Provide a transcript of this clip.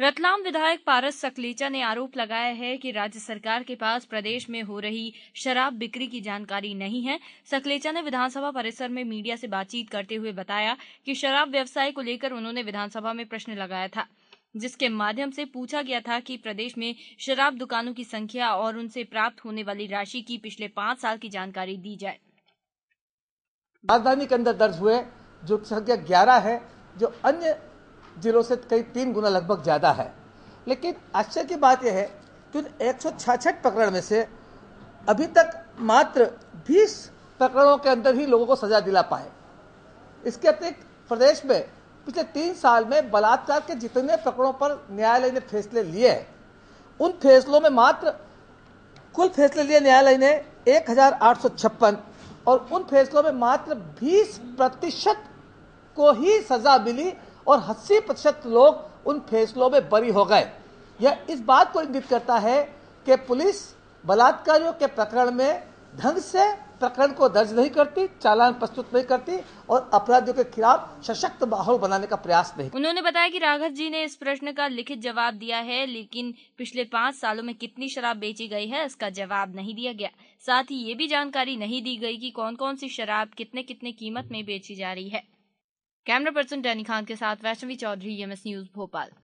रतलाम विधायक पारस सकलेचा ने आरोप लगाया है कि राज्य सरकार के पास प्रदेश में हो रही शराब बिक्री की जानकारी नहीं है सकलेचा ने विधानसभा परिसर में मीडिया से बातचीत करते हुए बताया कि शराब व्यवसाय को लेकर उन्होंने विधानसभा में प्रश्न लगाया था जिसके माध्यम से पूछा गया था कि प्रदेश में शराब दुकानों की संख्या और उनसे प्राप्त होने वाली राशि की पिछले पांच साल की जानकारी दी जाए राजधानी के अंदर दर्ज हुए जो संख्या ग्यारह है जो अन्य जिलों से कई तीन गुना लगभग ज़्यादा है लेकिन आश्चर्य की बात यह है कि उन एक प्रकरण में से अभी तक मात्र बीस प्रकरणों के अंदर ही लोगों को सजा दिला पाए इसके अतिरिक्त प्रदेश में पिछले तीन साल में बलात्कार के जितने प्रकरणों पर न्यायालय ने फैसले लिए हैं उन फैसलों में मात्र कुल फैसले लिए न्यायालय ने एक और उन फैसलों में मात्र 20 प्रतिशत को ही सजा मिली और अस्सी प्रतिशत लोग उन फैसलों में बरी हो गए यह इस बात को इंगित करता है कि पुलिस बलात्कारियों के प्रकरण में ढंग से प्रकरण को दर्ज नहीं करती चालान प्रस्तुत नहीं करती और अपराधियों के खिलाफ सशक्त माहौल बनाने का प्रयास नहीं उन्होंने बताया कि राघव जी ने इस प्रश्न का लिखित जवाब दिया है लेकिन पिछले पाँच सालों में कितनी शराब बेची गई है इसका जवाब नहीं दिया गया साथ ही ये भी जानकारी नहीं दी गई कि कौन कौन सी शराब कितने कितने कीमत में बेची जा रही है कैमरा पर्सन डैनी खान के साथ Vaishnavi Chaudhary MS e news Bhopal